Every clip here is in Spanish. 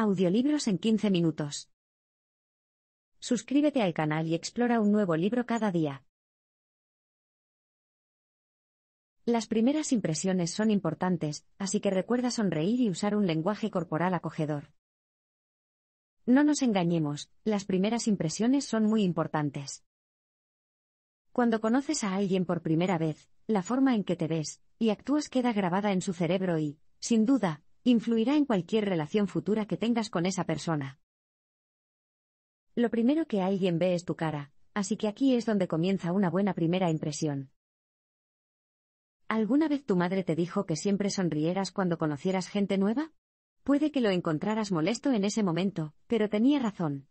Audiolibros en 15 minutos. Suscríbete al canal y explora un nuevo libro cada día. Las primeras impresiones son importantes, así que recuerda sonreír y usar un lenguaje corporal acogedor. No nos engañemos, las primeras impresiones son muy importantes. Cuando conoces a alguien por primera vez, la forma en que te ves y actúas queda grabada en su cerebro y, sin duda, influirá en cualquier relación futura que tengas con esa persona. Lo primero que alguien ve es tu cara, así que aquí es donde comienza una buena primera impresión. ¿Alguna vez tu madre te dijo que siempre sonrieras cuando conocieras gente nueva? Puede que lo encontraras molesto en ese momento, pero tenía razón.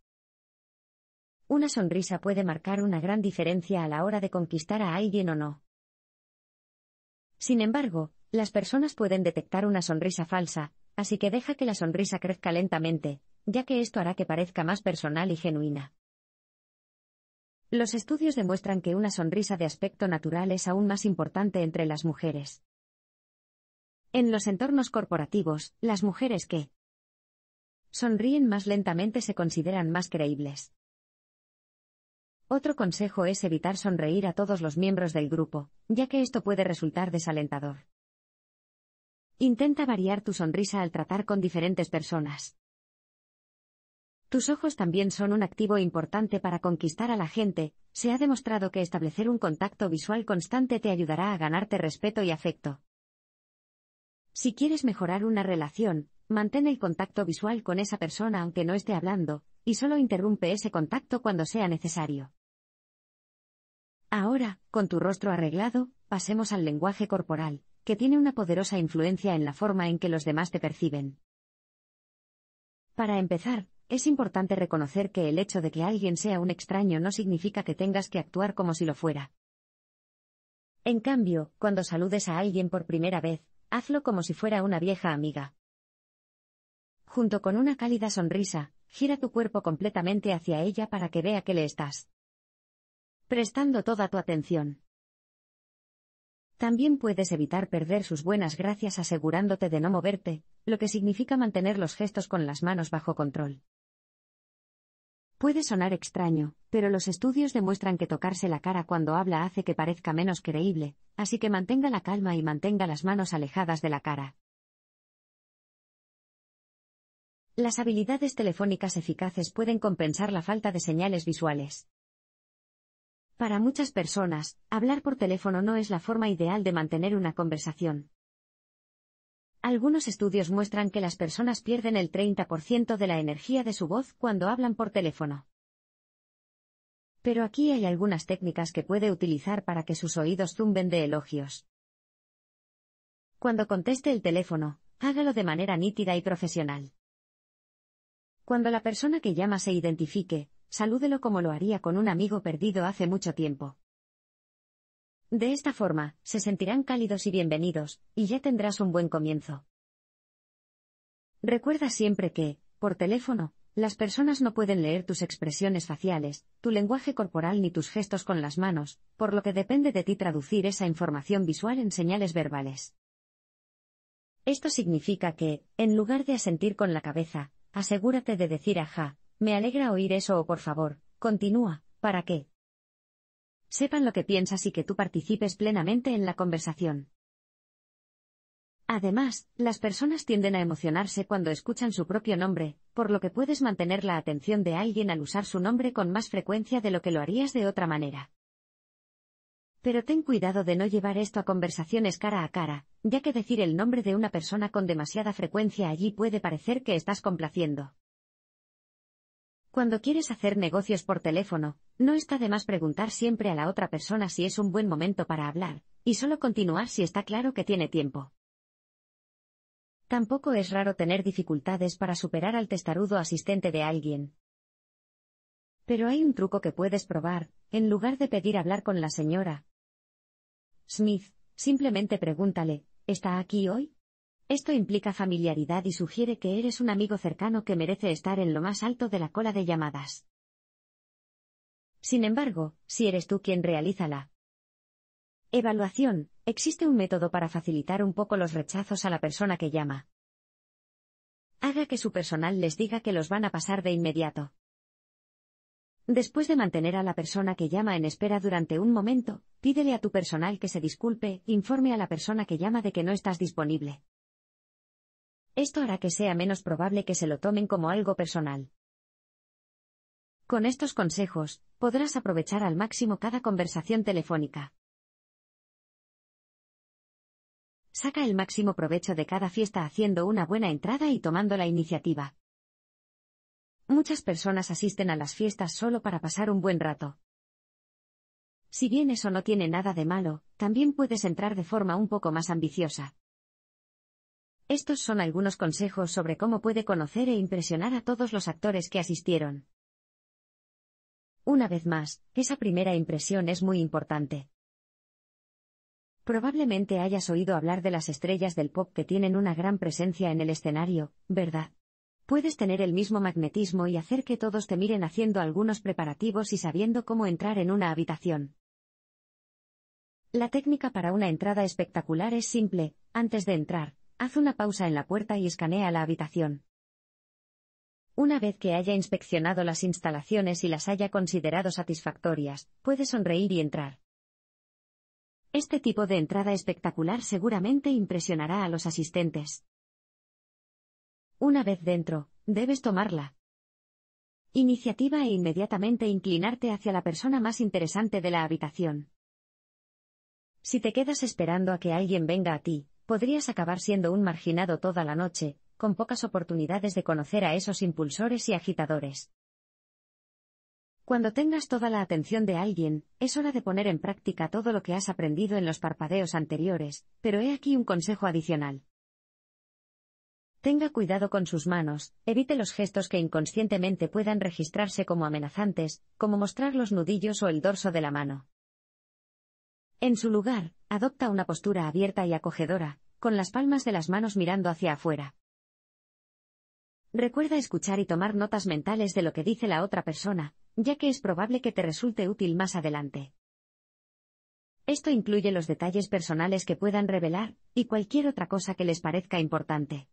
Una sonrisa puede marcar una gran diferencia a la hora de conquistar a alguien o no. Sin embargo, las personas pueden detectar una sonrisa falsa, así que deja que la sonrisa crezca lentamente, ya que esto hará que parezca más personal y genuina. Los estudios demuestran que una sonrisa de aspecto natural es aún más importante entre las mujeres. En los entornos corporativos, las mujeres que sonríen más lentamente se consideran más creíbles. Otro consejo es evitar sonreír a todos los miembros del grupo, ya que esto puede resultar desalentador. Intenta variar tu sonrisa al tratar con diferentes personas. Tus ojos también son un activo importante para conquistar a la gente, se ha demostrado que establecer un contacto visual constante te ayudará a ganarte respeto y afecto. Si quieres mejorar una relación, mantén el contacto visual con esa persona aunque no esté hablando, y solo interrumpe ese contacto cuando sea necesario. Ahora, con tu rostro arreglado, pasemos al lenguaje corporal que tiene una poderosa influencia en la forma en que los demás te perciben. Para empezar, es importante reconocer que el hecho de que alguien sea un extraño no significa que tengas que actuar como si lo fuera. En cambio, cuando saludes a alguien por primera vez, hazlo como si fuera una vieja amiga. Junto con una cálida sonrisa, gira tu cuerpo completamente hacia ella para que vea que le estás prestando toda tu atención. También puedes evitar perder sus buenas gracias asegurándote de no moverte, lo que significa mantener los gestos con las manos bajo control. Puede sonar extraño, pero los estudios demuestran que tocarse la cara cuando habla hace que parezca menos creíble, así que mantenga la calma y mantenga las manos alejadas de la cara. Las habilidades telefónicas eficaces pueden compensar la falta de señales visuales. Para muchas personas, hablar por teléfono no es la forma ideal de mantener una conversación. Algunos estudios muestran que las personas pierden el 30% de la energía de su voz cuando hablan por teléfono. Pero aquí hay algunas técnicas que puede utilizar para que sus oídos zumben de elogios. Cuando conteste el teléfono, hágalo de manera nítida y profesional. Cuando la persona que llama se identifique, salúdelo como lo haría con un amigo perdido hace mucho tiempo. De esta forma, se sentirán cálidos y bienvenidos, y ya tendrás un buen comienzo. Recuerda siempre que, por teléfono, las personas no pueden leer tus expresiones faciales, tu lenguaje corporal ni tus gestos con las manos, por lo que depende de ti traducir esa información visual en señales verbales. Esto significa que, en lugar de asentir con la cabeza, asegúrate de decir ajá, me alegra oír eso o oh, por favor, continúa, ¿para qué? Sepan lo que piensas y que tú participes plenamente en la conversación. Además, las personas tienden a emocionarse cuando escuchan su propio nombre, por lo que puedes mantener la atención de alguien al usar su nombre con más frecuencia de lo que lo harías de otra manera. Pero ten cuidado de no llevar esto a conversaciones cara a cara, ya que decir el nombre de una persona con demasiada frecuencia allí puede parecer que estás complaciendo. Cuando quieres hacer negocios por teléfono, no está de más preguntar siempre a la otra persona si es un buen momento para hablar, y solo continuar si está claro que tiene tiempo. Tampoco es raro tener dificultades para superar al testarudo asistente de alguien. Pero hay un truco que puedes probar, en lugar de pedir hablar con la señora. Smith, simplemente pregúntale, ¿está aquí hoy? Esto implica familiaridad y sugiere que eres un amigo cercano que merece estar en lo más alto de la cola de llamadas. Sin embargo, si eres tú quien realiza la evaluación, existe un método para facilitar un poco los rechazos a la persona que llama. Haga que su personal les diga que los van a pasar de inmediato. Después de mantener a la persona que llama en espera durante un momento, pídele a tu personal que se disculpe, informe a la persona que llama de que no estás disponible. Esto hará que sea menos probable que se lo tomen como algo personal. Con estos consejos, podrás aprovechar al máximo cada conversación telefónica. Saca el máximo provecho de cada fiesta haciendo una buena entrada y tomando la iniciativa. Muchas personas asisten a las fiestas solo para pasar un buen rato. Si bien eso no tiene nada de malo, también puedes entrar de forma un poco más ambiciosa. Estos son algunos consejos sobre cómo puede conocer e impresionar a todos los actores que asistieron. Una vez más, esa primera impresión es muy importante. Probablemente hayas oído hablar de las estrellas del pop que tienen una gran presencia en el escenario, ¿verdad? Puedes tener el mismo magnetismo y hacer que todos te miren haciendo algunos preparativos y sabiendo cómo entrar en una habitación. La técnica para una entrada espectacular es simple, antes de entrar, Haz una pausa en la puerta y escanea la habitación. Una vez que haya inspeccionado las instalaciones y las haya considerado satisfactorias, puede sonreír y entrar. Este tipo de entrada espectacular seguramente impresionará a los asistentes. Una vez dentro, debes tomarla. Iniciativa e inmediatamente inclinarte hacia la persona más interesante de la habitación. Si te quedas esperando a que alguien venga a ti, podrías acabar siendo un marginado toda la noche, con pocas oportunidades de conocer a esos impulsores y agitadores. Cuando tengas toda la atención de alguien, es hora de poner en práctica todo lo que has aprendido en los parpadeos anteriores, pero he aquí un consejo adicional. Tenga cuidado con sus manos, evite los gestos que inconscientemente puedan registrarse como amenazantes, como mostrar los nudillos o el dorso de la mano. En su lugar, adopta una postura abierta y acogedora, con las palmas de las manos mirando hacia afuera. Recuerda escuchar y tomar notas mentales de lo que dice la otra persona, ya que es probable que te resulte útil más adelante. Esto incluye los detalles personales que puedan revelar, y cualquier otra cosa que les parezca importante.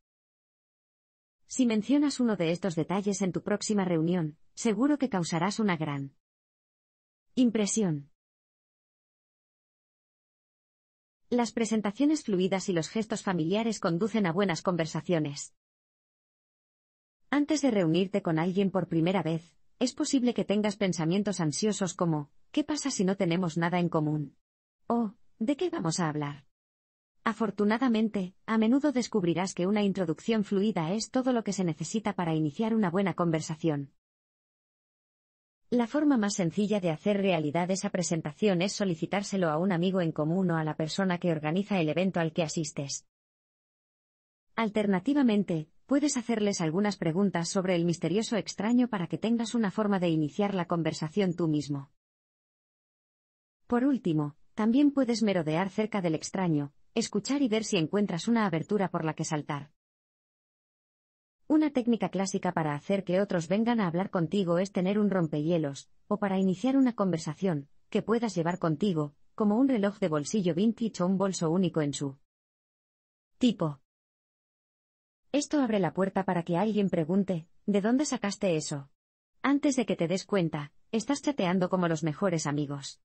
Si mencionas uno de estos detalles en tu próxima reunión, seguro que causarás una gran impresión. Las presentaciones fluidas y los gestos familiares conducen a buenas conversaciones. Antes de reunirte con alguien por primera vez, es posible que tengas pensamientos ansiosos como, ¿qué pasa si no tenemos nada en común? O, ¿de qué vamos a hablar? Afortunadamente, a menudo descubrirás que una introducción fluida es todo lo que se necesita para iniciar una buena conversación. La forma más sencilla de hacer realidad esa presentación es solicitárselo a un amigo en común o a la persona que organiza el evento al que asistes. Alternativamente, puedes hacerles algunas preguntas sobre el misterioso extraño para que tengas una forma de iniciar la conversación tú mismo. Por último, también puedes merodear cerca del extraño, escuchar y ver si encuentras una abertura por la que saltar. Una técnica clásica para hacer que otros vengan a hablar contigo es tener un rompehielos, o para iniciar una conversación, que puedas llevar contigo, como un reloj de bolsillo vintage o un bolso único en su tipo. Esto abre la puerta para que alguien pregunte, ¿de dónde sacaste eso? Antes de que te des cuenta, estás chateando como los mejores amigos.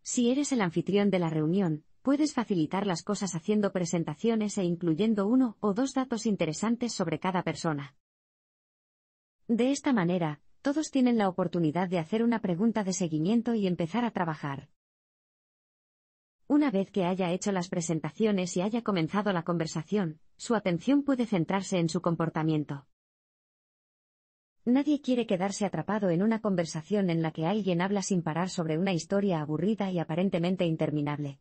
Si eres el anfitrión de la reunión, puedes facilitar las cosas haciendo presentaciones e incluyendo uno o dos datos interesantes sobre cada persona. De esta manera, todos tienen la oportunidad de hacer una pregunta de seguimiento y empezar a trabajar. Una vez que haya hecho las presentaciones y haya comenzado la conversación, su atención puede centrarse en su comportamiento. Nadie quiere quedarse atrapado en una conversación en la que alguien habla sin parar sobre una historia aburrida y aparentemente interminable.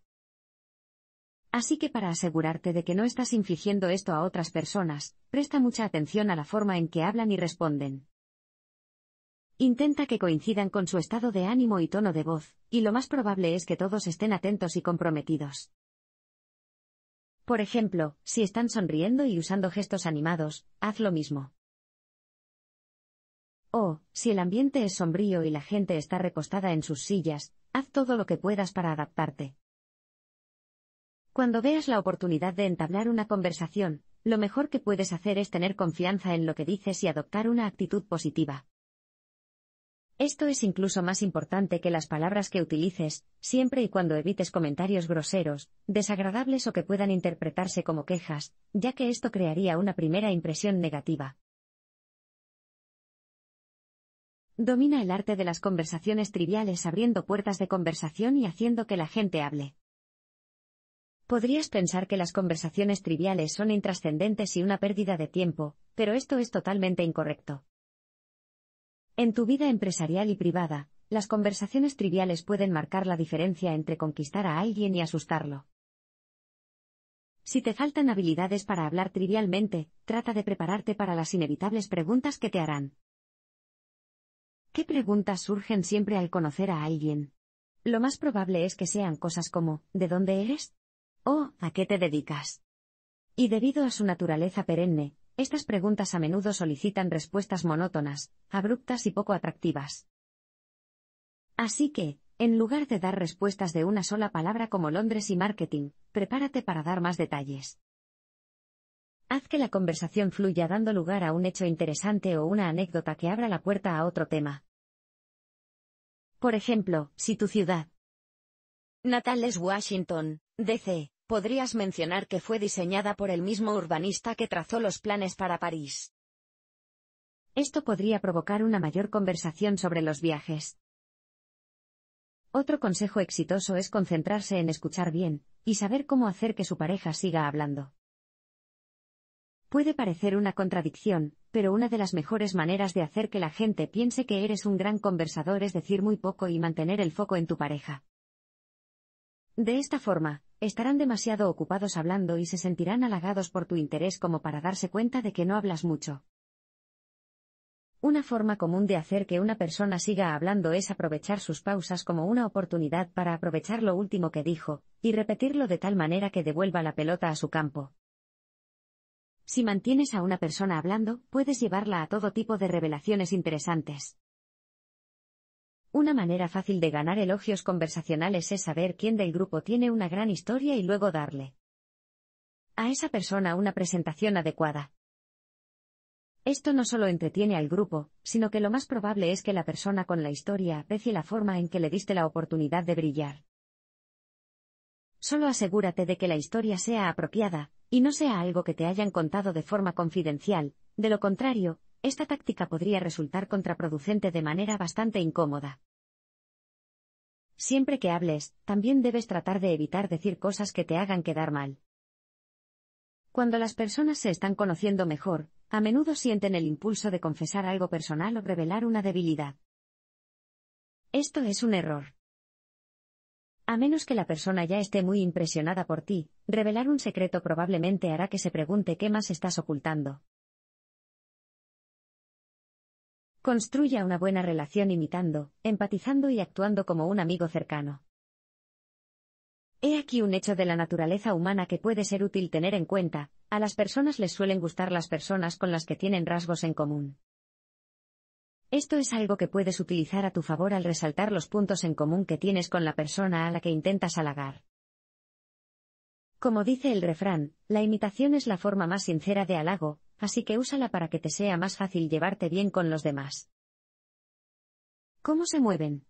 Así que para asegurarte de que no estás infligiendo esto a otras personas, presta mucha atención a la forma en que hablan y responden. Intenta que coincidan con su estado de ánimo y tono de voz, y lo más probable es que todos estén atentos y comprometidos. Por ejemplo, si están sonriendo y usando gestos animados, haz lo mismo. O, si el ambiente es sombrío y la gente está recostada en sus sillas, haz todo lo que puedas para adaptarte. Cuando veas la oportunidad de entablar una conversación, lo mejor que puedes hacer es tener confianza en lo que dices y adoptar una actitud positiva. Esto es incluso más importante que las palabras que utilices, siempre y cuando evites comentarios groseros, desagradables o que puedan interpretarse como quejas, ya que esto crearía una primera impresión negativa. Domina el arte de las conversaciones triviales abriendo puertas de conversación y haciendo que la gente hable. Podrías pensar que las conversaciones triviales son intrascendentes y una pérdida de tiempo, pero esto es totalmente incorrecto. En tu vida empresarial y privada, las conversaciones triviales pueden marcar la diferencia entre conquistar a alguien y asustarlo. Si te faltan habilidades para hablar trivialmente, trata de prepararte para las inevitables preguntas que te harán. ¿Qué preguntas surgen siempre al conocer a alguien? Lo más probable es que sean cosas como, ¿de dónde eres? Oh, ¿a qué te dedicas? Y debido a su naturaleza perenne, estas preguntas a menudo solicitan respuestas monótonas, abruptas y poco atractivas. Así que, en lugar de dar respuestas de una sola palabra como Londres y marketing, prepárate para dar más detalles. Haz que la conversación fluya dando lugar a un hecho interesante o una anécdota que abra la puerta a otro tema. Por ejemplo, si tu ciudad natal es Washington, DC, podrías mencionar que fue diseñada por el mismo urbanista que trazó los planes para París. Esto podría provocar una mayor conversación sobre los viajes. Otro consejo exitoso es concentrarse en escuchar bien, y saber cómo hacer que su pareja siga hablando. Puede parecer una contradicción, pero una de las mejores maneras de hacer que la gente piense que eres un gran conversador es decir muy poco y mantener el foco en tu pareja. De esta forma, estarán demasiado ocupados hablando y se sentirán halagados por tu interés como para darse cuenta de que no hablas mucho. Una forma común de hacer que una persona siga hablando es aprovechar sus pausas como una oportunidad para aprovechar lo último que dijo, y repetirlo de tal manera que devuelva la pelota a su campo. Si mantienes a una persona hablando, puedes llevarla a todo tipo de revelaciones interesantes. Una manera fácil de ganar elogios conversacionales es saber quién del grupo tiene una gran historia y luego darle a esa persona una presentación adecuada. Esto no solo entretiene al grupo, sino que lo más probable es que la persona con la historia aprecie la forma en que le diste la oportunidad de brillar. Solo asegúrate de que la historia sea apropiada, y no sea algo que te hayan contado de forma confidencial, de lo contrario, esta táctica podría resultar contraproducente de manera bastante incómoda. Siempre que hables, también debes tratar de evitar decir cosas que te hagan quedar mal. Cuando las personas se están conociendo mejor, a menudo sienten el impulso de confesar algo personal o revelar una debilidad. Esto es un error. A menos que la persona ya esté muy impresionada por ti, revelar un secreto probablemente hará que se pregunte qué más estás ocultando. Construya una buena relación imitando, empatizando y actuando como un amigo cercano. He aquí un hecho de la naturaleza humana que puede ser útil tener en cuenta, a las personas les suelen gustar las personas con las que tienen rasgos en común. Esto es algo que puedes utilizar a tu favor al resaltar los puntos en común que tienes con la persona a la que intentas halagar. Como dice el refrán, la imitación es la forma más sincera de halago, así que úsala para que te sea más fácil llevarte bien con los demás. ¿Cómo se mueven?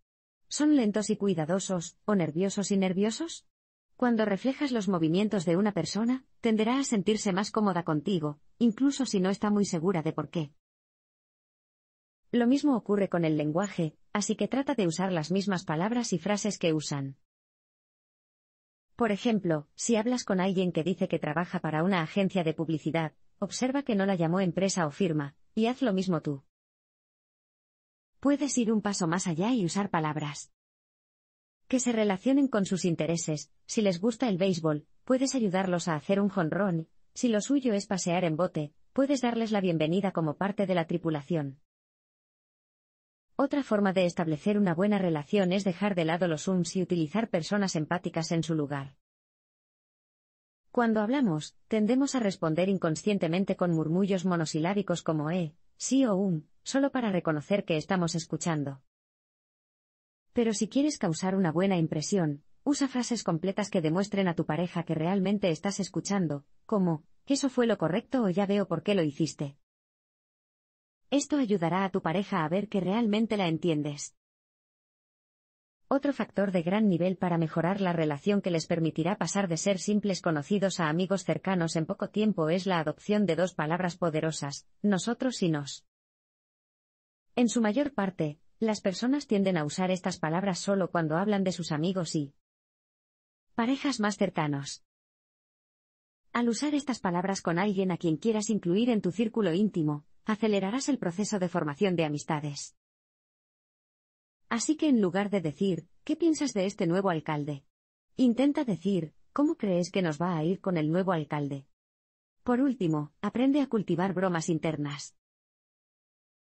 ¿Son lentos y cuidadosos, o nerviosos y nerviosos? Cuando reflejas los movimientos de una persona, tenderá a sentirse más cómoda contigo, incluso si no está muy segura de por qué. Lo mismo ocurre con el lenguaje, así que trata de usar las mismas palabras y frases que usan. Por ejemplo, si hablas con alguien que dice que trabaja para una agencia de publicidad, Observa que no la llamó empresa o firma, y haz lo mismo tú. Puedes ir un paso más allá y usar palabras que se relacionen con sus intereses. Si les gusta el béisbol, puedes ayudarlos a hacer un jonrón. Si lo suyo es pasear en bote, puedes darles la bienvenida como parte de la tripulación. Otra forma de establecer una buena relación es dejar de lado los ums y utilizar personas empáticas en su lugar. Cuando hablamos, tendemos a responder inconscientemente con murmullos monosilábicos como e, sí o un, solo para reconocer que estamos escuchando. Pero si quieres causar una buena impresión, usa frases completas que demuestren a tu pareja que realmente estás escuchando, como, eso fue lo correcto o ya veo por qué lo hiciste. Esto ayudará a tu pareja a ver que realmente la entiendes otro factor de gran nivel para mejorar la relación que les permitirá pasar de ser simples conocidos a amigos cercanos en poco tiempo es la adopción de dos palabras poderosas, nosotros y nos. En su mayor parte, las personas tienden a usar estas palabras solo cuando hablan de sus amigos y parejas más cercanos. Al usar estas palabras con alguien a quien quieras incluir en tu círculo íntimo, acelerarás el proceso de formación de amistades. Así que en lugar de decir, ¿qué piensas de este nuevo alcalde? Intenta decir, ¿cómo crees que nos va a ir con el nuevo alcalde? Por último, aprende a cultivar bromas internas.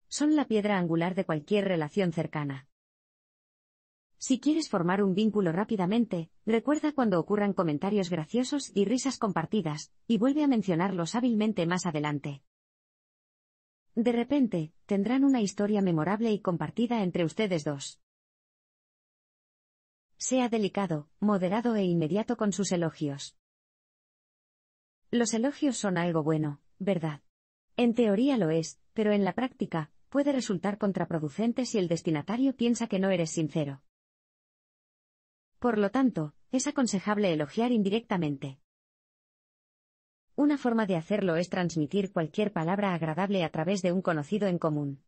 Son la piedra angular de cualquier relación cercana. Si quieres formar un vínculo rápidamente, recuerda cuando ocurran comentarios graciosos y risas compartidas, y vuelve a mencionarlos hábilmente más adelante. De repente, tendrán una historia memorable y compartida entre ustedes dos. Sea delicado, moderado e inmediato con sus elogios. Los elogios son algo bueno, ¿verdad? En teoría lo es, pero en la práctica, puede resultar contraproducente si el destinatario piensa que no eres sincero. Por lo tanto, es aconsejable elogiar indirectamente. Una forma de hacerlo es transmitir cualquier palabra agradable a través de un conocido en común.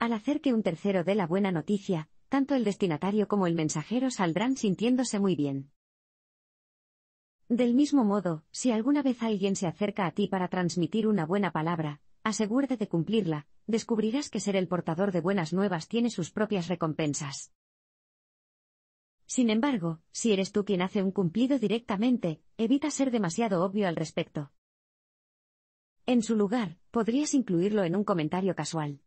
Al hacer que un tercero dé la buena noticia, tanto el destinatario como el mensajero saldrán sintiéndose muy bien. Del mismo modo, si alguna vez alguien se acerca a ti para transmitir una buena palabra, asegúrate de cumplirla, descubrirás que ser el portador de buenas nuevas tiene sus propias recompensas. Sin embargo, si eres tú quien hace un cumplido directamente, evita ser demasiado obvio al respecto. En su lugar, podrías incluirlo en un comentario casual.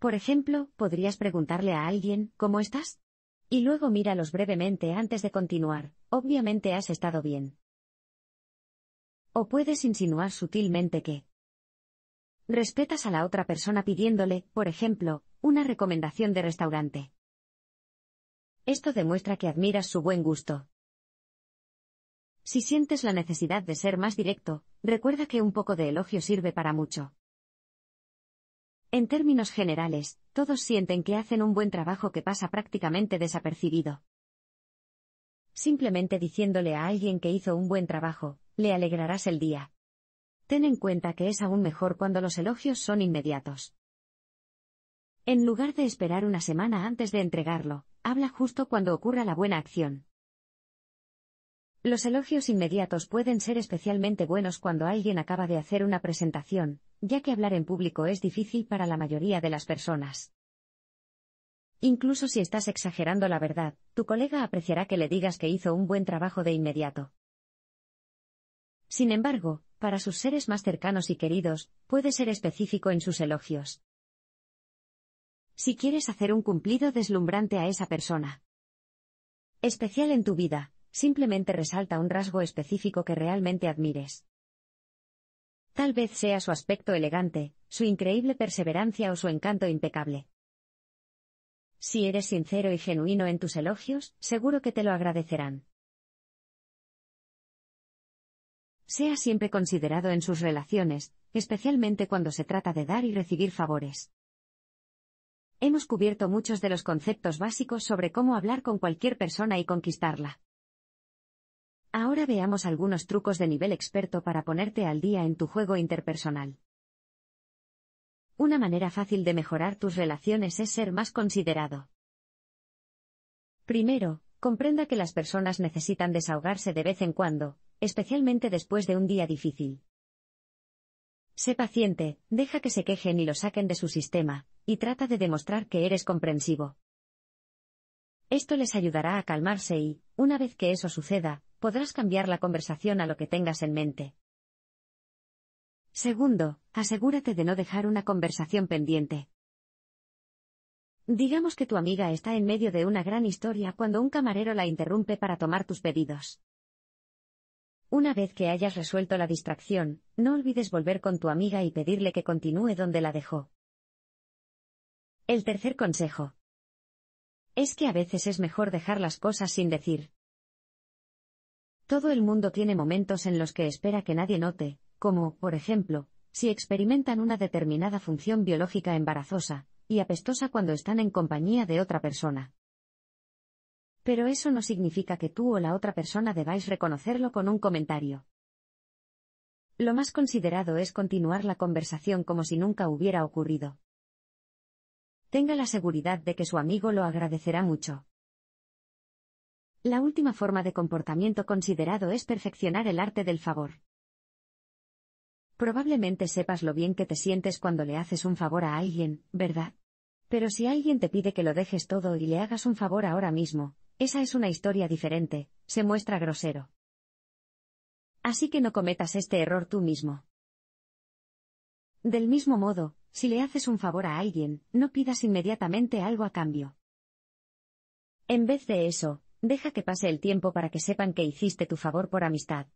Por ejemplo, podrías preguntarle a alguien, ¿cómo estás? Y luego míralos brevemente antes de continuar, obviamente has estado bien. O puedes insinuar sutilmente que respetas a la otra persona pidiéndole, por ejemplo, una recomendación de restaurante. Esto demuestra que admiras su buen gusto. Si sientes la necesidad de ser más directo, recuerda que un poco de elogio sirve para mucho. En términos generales, todos sienten que hacen un buen trabajo que pasa prácticamente desapercibido. Simplemente diciéndole a alguien que hizo un buen trabajo, le alegrarás el día. Ten en cuenta que es aún mejor cuando los elogios son inmediatos. En lugar de esperar una semana antes de entregarlo, habla justo cuando ocurra la buena acción. Los elogios inmediatos pueden ser especialmente buenos cuando alguien acaba de hacer una presentación, ya que hablar en público es difícil para la mayoría de las personas. Incluso si estás exagerando la verdad, tu colega apreciará que le digas que hizo un buen trabajo de inmediato. Sin embargo, para sus seres más cercanos y queridos, puede ser específico en sus elogios si quieres hacer un cumplido deslumbrante a esa persona. Especial en tu vida, simplemente resalta un rasgo específico que realmente admires. Tal vez sea su aspecto elegante, su increíble perseverancia o su encanto impecable. Si eres sincero y genuino en tus elogios, seguro que te lo agradecerán. Sea siempre considerado en sus relaciones, especialmente cuando se trata de dar y recibir favores hemos cubierto muchos de los conceptos básicos sobre cómo hablar con cualquier persona y conquistarla. Ahora veamos algunos trucos de nivel experto para ponerte al día en tu juego interpersonal. Una manera fácil de mejorar tus relaciones es ser más considerado. Primero, comprenda que las personas necesitan desahogarse de vez en cuando, especialmente después de un día difícil. Sé paciente, deja que se quejen y lo saquen de su sistema, y trata de demostrar que eres comprensivo. Esto les ayudará a calmarse y, una vez que eso suceda, podrás cambiar la conversación a lo que tengas en mente. Segundo, asegúrate de no dejar una conversación pendiente. Digamos que tu amiga está en medio de una gran historia cuando un camarero la interrumpe para tomar tus pedidos. Una vez que hayas resuelto la distracción, no olvides volver con tu amiga y pedirle que continúe donde la dejó. El tercer consejo. Es que a veces es mejor dejar las cosas sin decir. Todo el mundo tiene momentos en los que espera que nadie note, como, por ejemplo, si experimentan una determinada función biológica embarazosa, y apestosa cuando están en compañía de otra persona. Pero eso no significa que tú o la otra persona debáis reconocerlo con un comentario. Lo más considerado es continuar la conversación como si nunca hubiera ocurrido tenga la seguridad de que su amigo lo agradecerá mucho. La última forma de comportamiento considerado es perfeccionar el arte del favor. Probablemente sepas lo bien que te sientes cuando le haces un favor a alguien, ¿verdad? Pero si alguien te pide que lo dejes todo y le hagas un favor ahora mismo, esa es una historia diferente, se muestra grosero. Así que no cometas este error tú mismo. Del mismo modo, si le haces un favor a alguien, no pidas inmediatamente algo a cambio. En vez de eso, deja que pase el tiempo para que sepan que hiciste tu favor por amistad.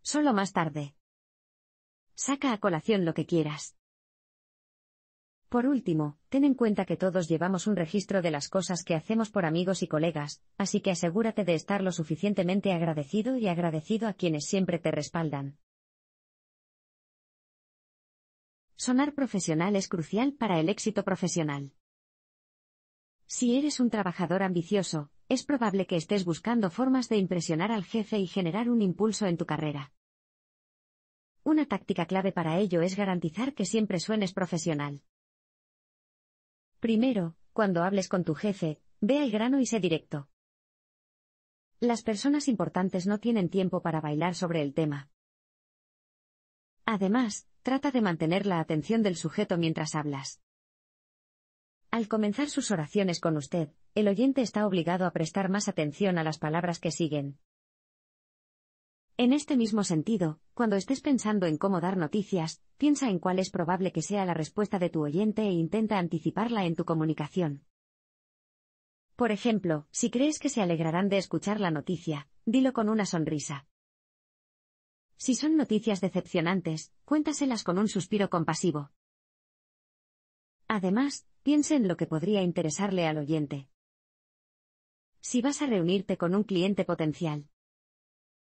Solo más tarde. Saca a colación lo que quieras. Por último, ten en cuenta que todos llevamos un registro de las cosas que hacemos por amigos y colegas, así que asegúrate de estar lo suficientemente agradecido y agradecido a quienes siempre te respaldan. sonar profesional es crucial para el éxito profesional. Si eres un trabajador ambicioso, es probable que estés buscando formas de impresionar al jefe y generar un impulso en tu carrera. Una táctica clave para ello es garantizar que siempre suenes profesional. Primero, cuando hables con tu jefe, ve al grano y sé directo. Las personas importantes no tienen tiempo para bailar sobre el tema. Además, trata de mantener la atención del sujeto mientras hablas. Al comenzar sus oraciones con usted, el oyente está obligado a prestar más atención a las palabras que siguen. En este mismo sentido, cuando estés pensando en cómo dar noticias, piensa en cuál es probable que sea la respuesta de tu oyente e intenta anticiparla en tu comunicación. Por ejemplo, si crees que se alegrarán de escuchar la noticia, dilo con una sonrisa. Si son noticias decepcionantes, cuéntaselas con un suspiro compasivo. Además, piense en lo que podría interesarle al oyente. Si vas a reunirte con un cliente potencial,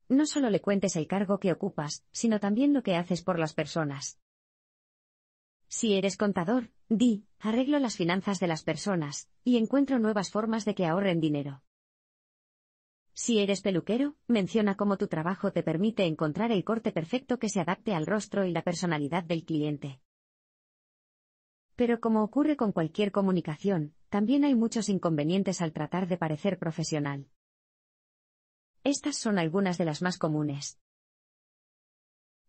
no solo le cuentes el cargo que ocupas, sino también lo que haces por las personas. Si eres contador, di, arreglo las finanzas de las personas, y encuentro nuevas formas de que ahorren dinero. Si eres peluquero, menciona cómo tu trabajo te permite encontrar el corte perfecto que se adapte al rostro y la personalidad del cliente. Pero como ocurre con cualquier comunicación, también hay muchos inconvenientes al tratar de parecer profesional. Estas son algunas de las más comunes.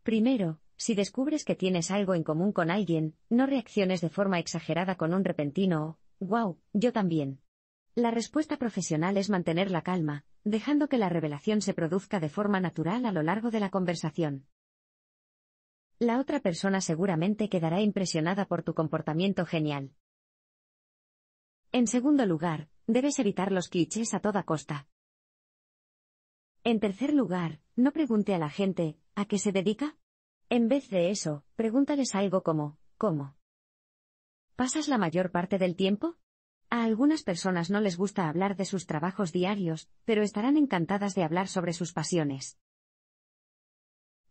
Primero, si descubres que tienes algo en común con alguien, no reacciones de forma exagerada con un repentino wow, yo también. La respuesta profesional es mantener la calma, dejando que la revelación se produzca de forma natural a lo largo de la conversación. La otra persona seguramente quedará impresionada por tu comportamiento genial. En segundo lugar, debes evitar los clichés a toda costa. En tercer lugar, no pregunte a la gente, ¿a qué se dedica? En vez de eso, pregúntales algo como, ¿cómo? ¿Pasas la mayor parte del tiempo? A algunas personas no les gusta hablar de sus trabajos diarios, pero estarán encantadas de hablar sobre sus pasiones.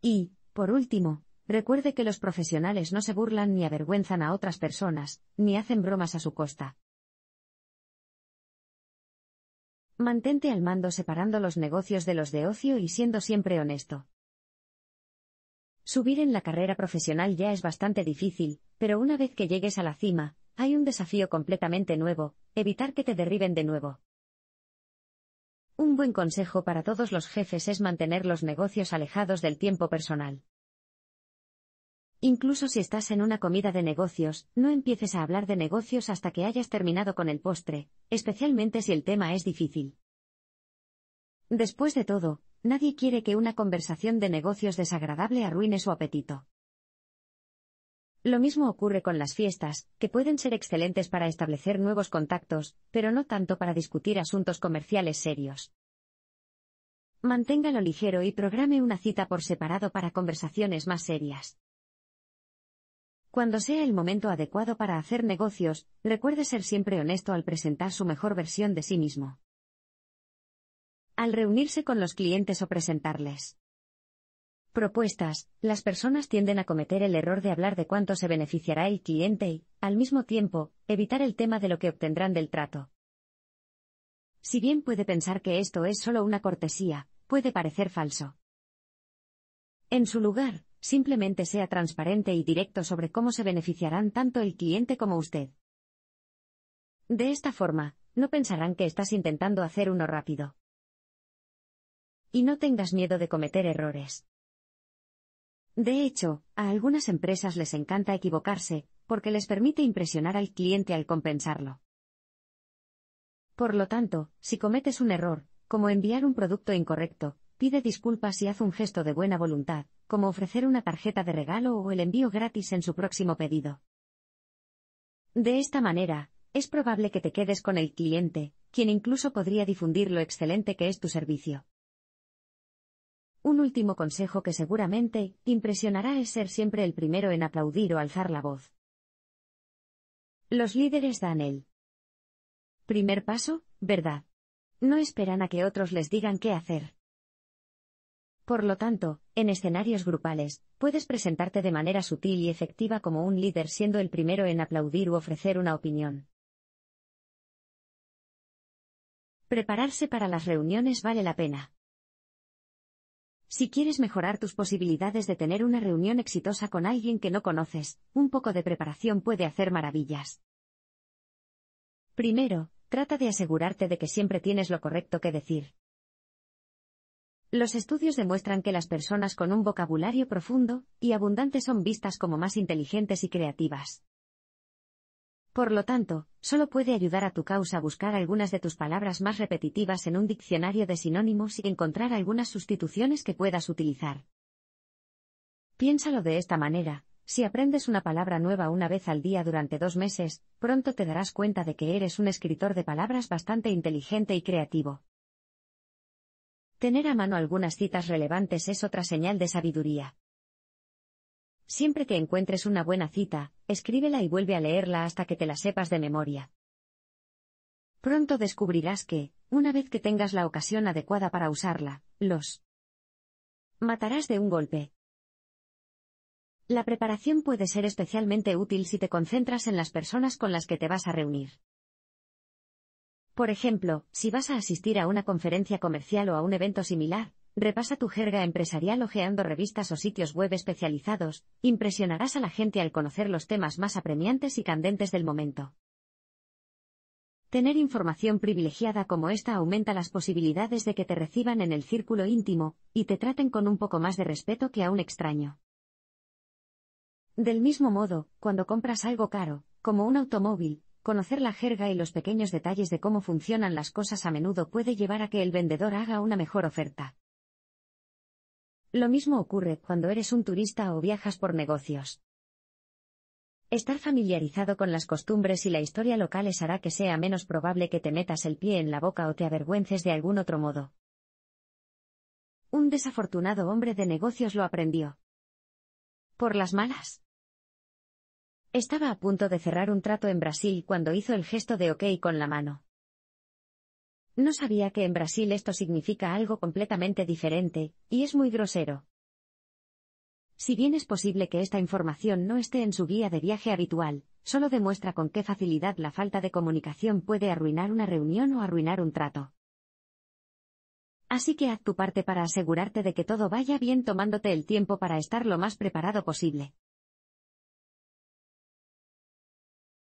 Y, por último, recuerde que los profesionales no se burlan ni avergüenzan a otras personas, ni hacen bromas a su costa. Mantente al mando separando los negocios de los de ocio y siendo siempre honesto. Subir en la carrera profesional ya es bastante difícil, pero una vez que llegues a la cima, hay un desafío completamente nuevo, evitar que te derriben de nuevo. Un buen consejo para todos los jefes es mantener los negocios alejados del tiempo personal. Incluso si estás en una comida de negocios, no empieces a hablar de negocios hasta que hayas terminado con el postre, especialmente si el tema es difícil. Después de todo, nadie quiere que una conversación de negocios desagradable arruine su apetito. Lo mismo ocurre con las fiestas, que pueden ser excelentes para establecer nuevos contactos, pero no tanto para discutir asuntos comerciales serios. Manténgalo ligero y programe una cita por separado para conversaciones más serias. Cuando sea el momento adecuado para hacer negocios, recuerde ser siempre honesto al presentar su mejor versión de sí mismo. Al reunirse con los clientes o presentarles propuestas, las personas tienden a cometer el error de hablar de cuánto se beneficiará el cliente y, al mismo tiempo, evitar el tema de lo que obtendrán del trato. Si bien puede pensar que esto es solo una cortesía, puede parecer falso. En su lugar, simplemente sea transparente y directo sobre cómo se beneficiarán tanto el cliente como usted. De esta forma, no pensarán que estás intentando hacer uno rápido. Y no tengas miedo de cometer errores. De hecho, a algunas empresas les encanta equivocarse, porque les permite impresionar al cliente al compensarlo. Por lo tanto, si cometes un error, como enviar un producto incorrecto, pide disculpas y haz un gesto de buena voluntad, como ofrecer una tarjeta de regalo o el envío gratis en su próximo pedido. De esta manera, es probable que te quedes con el cliente, quien incluso podría difundir lo excelente que es tu servicio. Un último consejo que seguramente impresionará es ser siempre el primero en aplaudir o alzar la voz. Los líderes dan el primer paso, ¿verdad? No esperan a que otros les digan qué hacer. Por lo tanto, en escenarios grupales, puedes presentarte de manera sutil y efectiva como un líder siendo el primero en aplaudir u ofrecer una opinión. Prepararse para las reuniones vale la pena. Si quieres mejorar tus posibilidades de tener una reunión exitosa con alguien que no conoces, un poco de preparación puede hacer maravillas. Primero, trata de asegurarte de que siempre tienes lo correcto que decir. Los estudios demuestran que las personas con un vocabulario profundo y abundante son vistas como más inteligentes y creativas. Por lo tanto, solo puede ayudar a tu causa a buscar algunas de tus palabras más repetitivas en un diccionario de sinónimos y encontrar algunas sustituciones que puedas utilizar. Piénsalo de esta manera, si aprendes una palabra nueva una vez al día durante dos meses, pronto te darás cuenta de que eres un escritor de palabras bastante inteligente y creativo. Tener a mano algunas citas relevantes es otra señal de sabiduría. Siempre que encuentres una buena cita, escríbela y vuelve a leerla hasta que te la sepas de memoria. Pronto descubrirás que, una vez que tengas la ocasión adecuada para usarla, los matarás de un golpe. La preparación puede ser especialmente útil si te concentras en las personas con las que te vas a reunir. Por ejemplo, si vas a asistir a una conferencia comercial o a un evento similar, Repasa tu jerga empresarial ojeando revistas o sitios web especializados, impresionarás a la gente al conocer los temas más apremiantes y candentes del momento. Tener información privilegiada como esta aumenta las posibilidades de que te reciban en el círculo íntimo, y te traten con un poco más de respeto que a un extraño. Del mismo modo, cuando compras algo caro, como un automóvil, conocer la jerga y los pequeños detalles de cómo funcionan las cosas a menudo puede llevar a que el vendedor haga una mejor oferta. Lo mismo ocurre cuando eres un turista o viajas por negocios. Estar familiarizado con las costumbres y la historia locales hará que sea menos probable que te metas el pie en la boca o te avergüences de algún otro modo. Un desafortunado hombre de negocios lo aprendió. Por las malas. Estaba a punto de cerrar un trato en Brasil cuando hizo el gesto de OK con la mano. No sabía que en Brasil esto significa algo completamente diferente, y es muy grosero. Si bien es posible que esta información no esté en su guía de viaje habitual, solo demuestra con qué facilidad la falta de comunicación puede arruinar una reunión o arruinar un trato. Así que haz tu parte para asegurarte de que todo vaya bien tomándote el tiempo para estar lo más preparado posible.